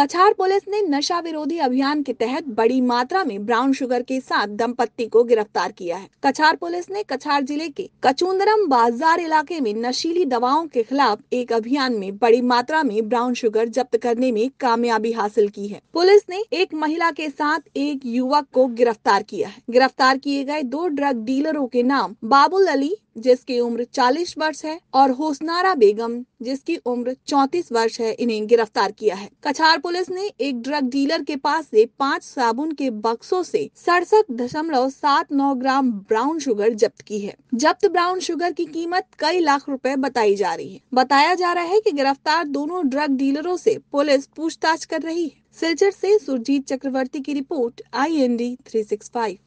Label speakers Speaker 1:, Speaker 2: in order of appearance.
Speaker 1: कछार पुलिस ने नशा विरोधी अभियान के तहत बड़ी मात्रा में ब्राउन शुगर के साथ दंपत्ति को गिरफ्तार किया है कछार पुलिस ने कछार जिले के कचुंदरम बाजार इलाके में नशीली दवाओं के खिलाफ एक अभियान में बड़ी मात्रा में ब्राउन शुगर जब्त करने में कामयाबी हासिल की है पुलिस ने एक महिला के साथ एक युवक को गिरफ्तार किया है गिरफ्तार किए गए दो ड्रग डीलरों के नाम बाबुल अली जिसकी उम्र 40 वर्ष है और होसनारा बेगम जिसकी उम्र 34 वर्ष है इन्हें गिरफ्तार किया है कछार पुलिस ने एक ड्रग डीलर के पास से पांच साबुन के बक्सों से सड़सठ दशमलव सात नौ ग्राम ब्राउन शुगर जब्त की है जब्त ब्राउन शुगर की कीमत कई लाख रुपए बताई जा रही है बताया जा रहा है कि गिरफ्तार दोनों ड्रग डीलरों ऐसी पुलिस पूछताछ कर रही है सिलचर से सुरजीत चक्रवर्ती की report I N D three six five